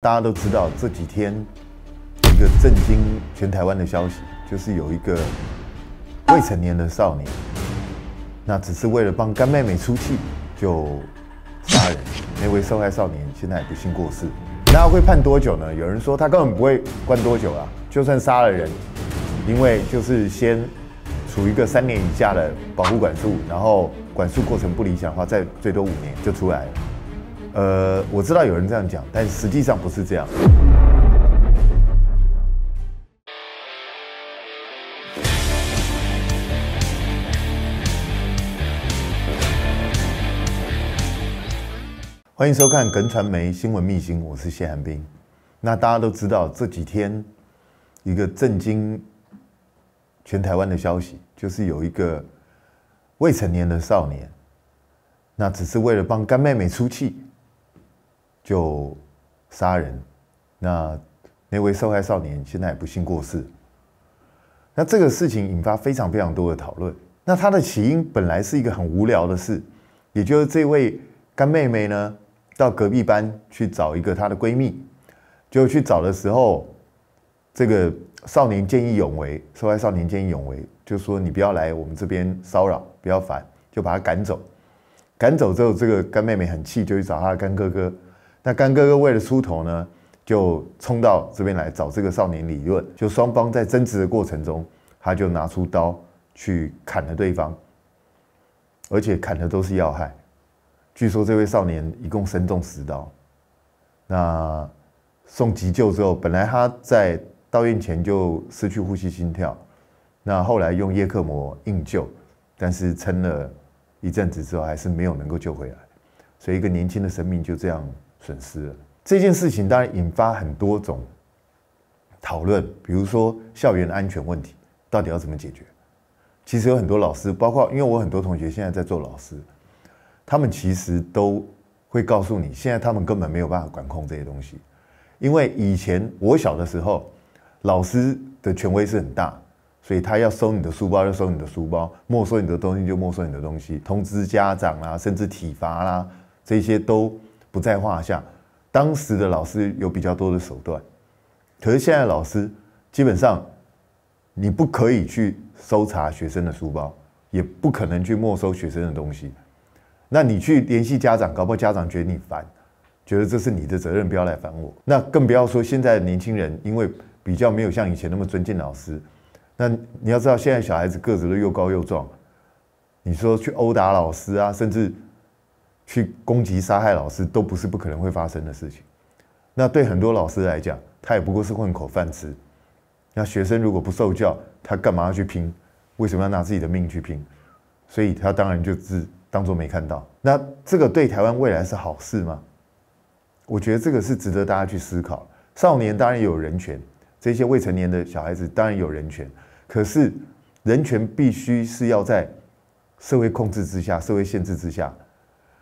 大家都知道这几天一个震惊全台湾的消息，就是有一个未成年的少年，那只是为了帮干妹妹出气就杀人。那位受害少年现在不幸过世，那会判多久呢？有人说他根本不会关多久啊，就算杀了人，因为就是先处一个三年以下的保护管束，然后管束过程不理想的话，再最多五年就出来了。呃，我知道有人这样讲，但实际上不是这样。欢迎收看《耿传媒新闻密辛》，我是谢寒冰。那大家都知道，这几天一个震惊全台湾的消息，就是有一个未成年的少年，那只是为了帮干妹妹出气。就杀人，那那位受害少年现在不幸过世。那这个事情引发非常非常多的讨论。那它的起因本来是一个很无聊的事，也就是这位干妹妹呢，到隔壁班去找一个她的闺蜜，就去找的时候，这个少年见义勇为，受害少年见义勇为，就说你不要来我们这边骚扰，不要烦，就把他赶走。赶走之后，这个干妹妹很气，就去找她的干哥哥。那干哥哥为了出头呢，就冲到这边来找这个少年理论。就双方在争执的过程中，他就拿出刀去砍了对方，而且砍的都是要害。据说这位少年一共身中十刀。那送急救之后，本来他在到院前就失去呼吸心跳。那后来用耶克摩硬救，但是撑了一阵子之后还是没有能够救回来。所以一个年轻的生命就这样。损失这件事情当然引发很多种讨论，比如说校园安全问题到底要怎么解决？其实有很多老师，包括因为我很多同学现在在做老师，他们其实都会告诉你，现在他们根本没有办法管控这些东西，因为以前我小的时候，老师的权威是很大，所以他要收你的书包就收你的书包，没收你的东西就没收你的东西，通知家长啦，甚至体罚啦，这些都。不在话下，当时的老师有比较多的手段，可是现在老师基本上你不可以去搜查学生的书包，也不可能去没收学生的东西。那你去联系家长，搞不好家长觉得你烦，觉得这是你的责任，不要来烦我。那更不要说现在的年轻人，因为比较没有像以前那么尊敬老师。那你要知道，现在小孩子个子都又高又壮，你说去殴打老师啊，甚至。去攻击杀害老师都不是不可能会发生的事情。那对很多老师来讲，他也不过是混口饭吃。那学生如果不受教，他干嘛要去拼？为什么要拿自己的命去拼？所以他当然就是当做没看到。那这个对台湾未来是好事吗？我觉得这个是值得大家去思考。少年当然有人权，这些未成年的小孩子当然有人权。可是人权必须是要在社会控制之下、社会限制之下。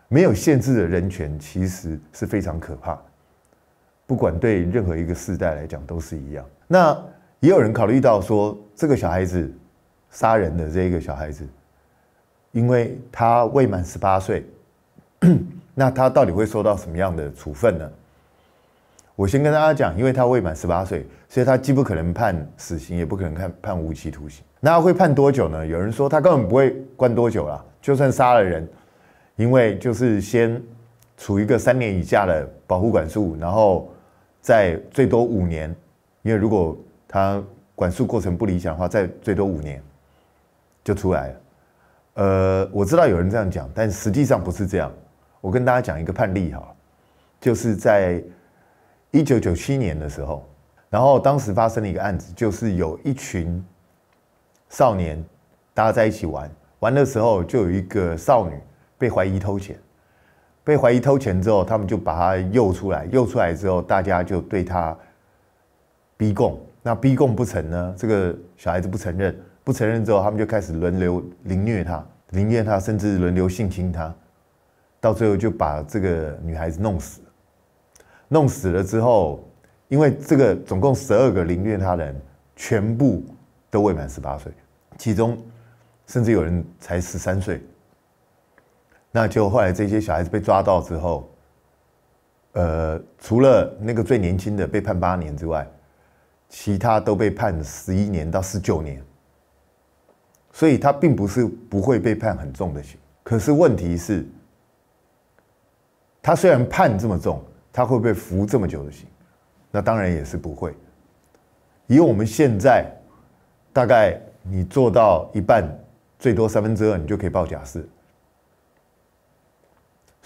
没有限制的人权其实是非常可怕，不管对任何一个世代来讲都是一样。那也有人考虑到说，这个小孩子杀人的这个小孩子，因为他未满十八岁，那他到底会受到什么样的处分呢？我先跟大家讲，因为他未满十八岁，所以他既不可能判死刑，也不可能判判无期徒刑。那会判多久呢？有人说他根本不会关多久了，就算杀了人。因为就是先处一个三年以下的保护管束，然后在最多五年，因为如果他管束过程不理想的话，再最多五年就出来了。呃，我知道有人这样讲，但实际上不是这样。我跟大家讲一个判例哈，就是在一九九七年的时候，然后当时发生了一个案子，就是有一群少年大家在一起玩，玩的时候就有一个少女。被怀疑偷钱，被怀疑偷钱之后，他们就把他诱出来，诱出来之后，大家就对他逼供。那逼供不成呢？这个小孩子不承认，不承认之后，他们就开始轮流凌虐他，凌虐他，甚至轮流性侵他，到最后就把这个女孩子弄死弄死了之后，因为这个总共十二个凌虐他人，全部都未满十八岁，其中甚至有人才十三岁。那就后来这些小孩子被抓到之后，呃，除了那个最年轻的被判八年之外，其他都被判十一年到十九年。所以他并不是不会被判很重的刑，可是问题是，他虽然判这么重，他会不会服这么久的刑？那当然也是不会。以我们现在，大概你做到一半，最多三分之二，你就可以报假释。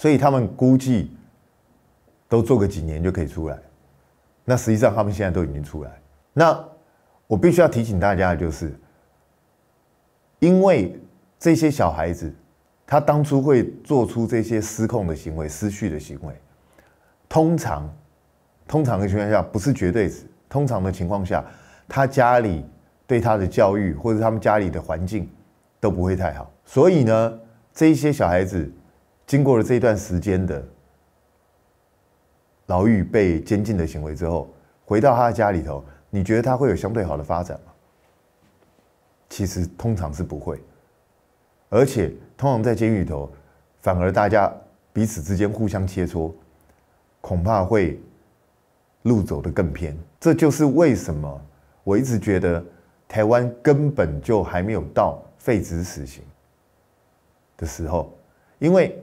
所以他们估计都做个几年就可以出来，那实际上他们现在都已经出来。那我必须要提醒大家的就是，因为这些小孩子他当初会做出这些失控的行为、失序的行为，通常通常的情况下不是绝对值，通常的情况下他家里对他的教育或者他们家里的环境都不会太好，所以呢，这些小孩子。经过了这一段时间的牢狱、被监禁的行为之后，回到他的家里头，你觉得他会有相对好的发展吗？其实通常是不会，而且通常在监狱头，反而大家彼此之间互相切磋，恐怕会路走得更偏。这就是为什么我一直觉得台湾根本就还没有到废止死刑的时候，因为。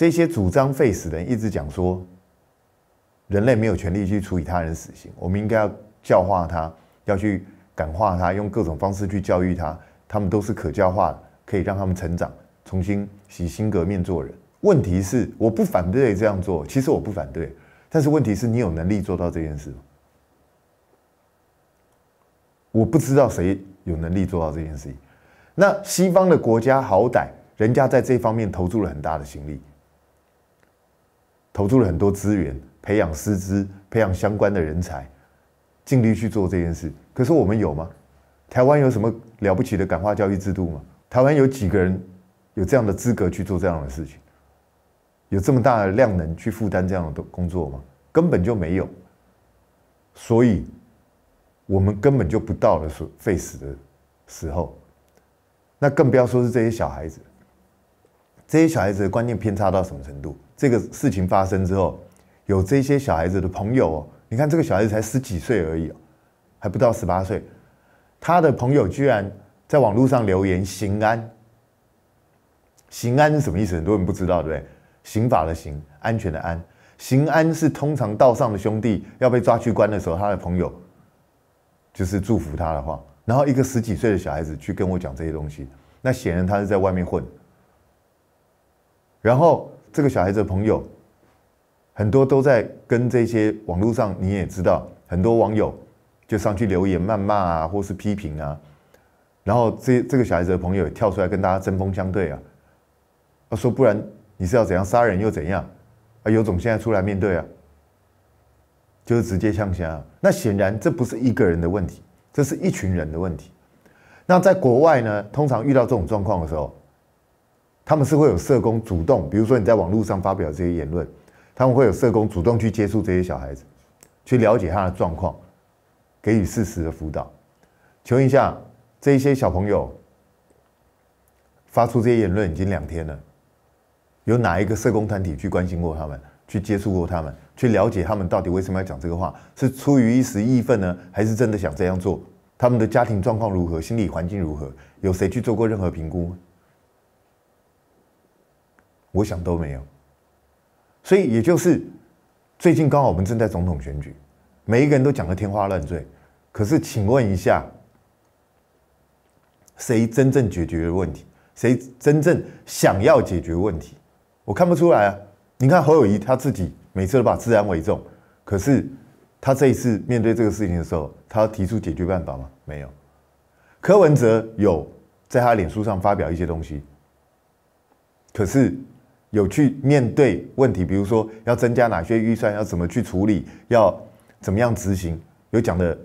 这些主张废死的人一直讲说，人类没有权利去处以他人死刑，我们应该要教化他，要去感化他，用各种方式去教育他。他们都是可教化的，可以让他们成长，重新洗心革面做人。问题是，我不反对这样做，其实我不反对，但是问题是你有能力做到这件事吗？我不知道谁有能力做到这件事情。那西方的国家好歹人家在这方面投注了很大的心力。投入了很多资源，培养师资，培养相关的人才，尽力去做这件事。可是我们有吗？台湾有什么了不起的感化教育制度吗？台湾有几个人有这样的资格去做这样的事情？有这么大的量能去负担这样的工作吗？根本就没有。所以，我们根本就不到了说 c 死的时候，那更不要说是这些小孩子。这些小孩子的观念偏差到什么程度？这个事情发生之后，有这些小孩子的朋友，哦，你看这个小孩子才十几岁而已，还不到十八岁，他的朋友居然在网络上留言“刑安”，“刑安”是什么意思？很多人不知道，对不对？刑法的“刑”，安全的“安”，“刑安”是通常道上的兄弟要被抓去关的时候，他的朋友就是祝福他的话。然后一个十几岁的小孩子去跟我讲这些东西，那显然他是在外面混。然后。这个小孩子的朋友，很多都在跟这些网络上，你也知道，很多网友就上去留言谩骂啊，或是批评啊，然后这这个小孩子的朋友也跳出来跟大家针锋相对啊，他说不然你是要怎样杀人又怎样啊，有种现在出来面对啊，就是直接呛下、啊。那显然这不是一个人的问题，这是一群人的问题。那在国外呢，通常遇到这种状况的时候。他们是会有社工主动，比如说你在网络上发表这些言论，他们会有社工主动去接触这些小孩子，去了解他的状况，给予适时的辅导。请问一下，这些小朋友发出这些言论已经两天了，有哪一个社工团体去关心过他们，去接触过他们，去了解他们到底为什么要讲这个话，是出于一时义愤呢，还是真的想这样做？他们的家庭状况如何，心理环境如何？有谁去做过任何评估？我想都没有，所以也就是最近刚好我们正在总统选举，每一个人都讲的天花乱坠，可是请问一下，谁真正解决了问题？谁真正想要解决问题？我看不出来啊！你看侯友谊他自己每次都把治安为重，可是他这一次面对这个事情的时候，他提出解决办法吗？没有。柯文哲有在他脸书上发表一些东西，可是。有去面对问题，比如说要增加哪些预算，要怎么去处理，要怎么样执行，有讲的，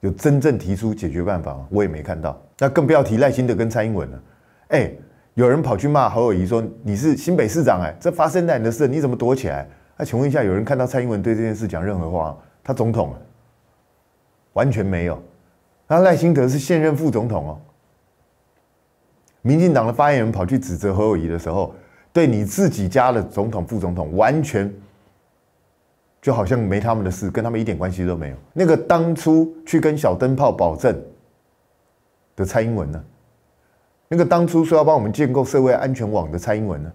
有真正提出解决办法，我也没看到。那更不要提赖新德跟蔡英文了。哎，有人跑去骂何友谊说你是新北市长哎，这发生在你的事，你怎么躲起来？那请问一下，有人看到蔡英文对这件事讲任何话？他总统啊，完全没有。那赖新德是现任副总统哦。民进党的发言人跑去指责何友谊的时候。对你自己家的总统、副总统，完全就好像没他们的事，跟他们一点关系都没有。那个当初去跟小灯泡保证的蔡英文呢？那个当初说要帮我们建构社会安全网的蔡英文呢？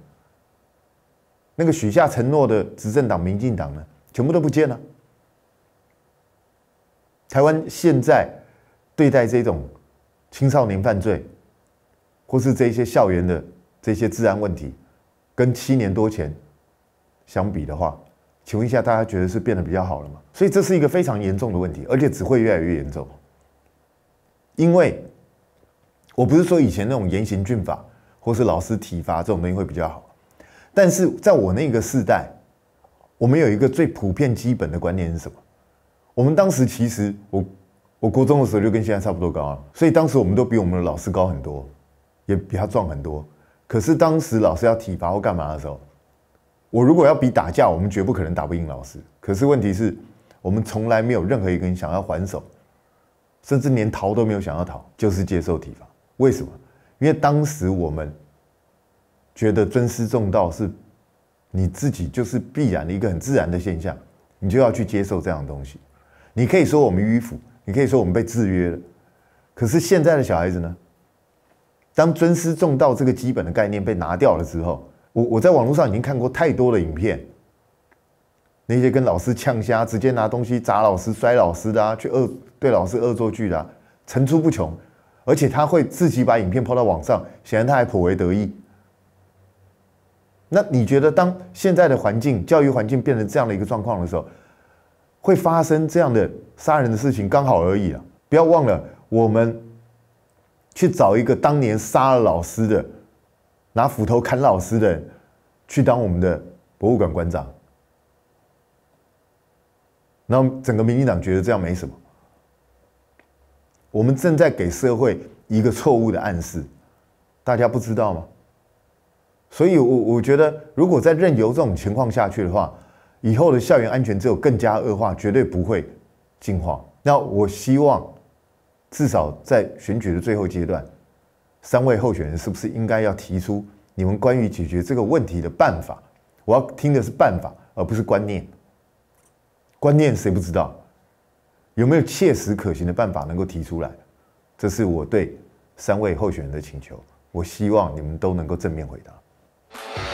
那个许下承诺的执政党、民进党呢？全部都不见了。台湾现在对待这种青少年犯罪，或是这些校园的这些治安问题，跟七年多前相比的话，请问一下，大家觉得是变得比较好了吗？所以这是一个非常严重的问题，而且只会越来越严重。因为我不是说以前那种严刑峻法或是老师体罚这种东西会比较好，但是在我那个世代，我们有一个最普遍基本的观念是什么？我们当时其实我我国中的时候就跟现在差不多高，所以当时我们都比我们的老师高很多，也比他壮很多。可是当时老师要体罚或干嘛的时候，我如果要比打架，我们绝不可能打不赢老师。可是问题是，我们从来没有任何一个人想要还手，甚至连逃都没有想要逃，就是接受体罚。为什么？因为当时我们觉得尊师重道是你自己就是必然的一个很自然的现象，你就要去接受这样的东西。你可以说我们迂腐，你可以说我们被制约了。可是现在的小孩子呢？当尊师重道这个基本的概念被拿掉了之后，我我在网络上已经看过太多的影片，那些跟老师呛虾，直接拿东西砸老师、摔老师的啊，去恶对老师恶作剧的，层出不穷，而且他会自己把影片抛到网上，显然他还颇为得意。那你觉得，当现在的环境、教育环境变成这样的一个状况的时候，会发生这样的杀人的事情，刚好而已啊！不要忘了，我们。去找一个当年杀了老师的、拿斧头砍老师的，去当我们的博物馆馆长，然后整个民进党觉得这样没什么。我们正在给社会一个错误的暗示，大家不知道吗？所以，我我觉得，如果在任由这种情况下去的话，以后的校园安全只有更加恶化，绝对不会进化。那我希望。至少在选举的最后阶段，三位候选人是不是应该要提出你们关于解决这个问题的办法？我要听的是办法，而不是观念。观念谁不知道？有没有切实可行的办法能够提出来？这是我对三位候选人的请求。我希望你们都能够正面回答。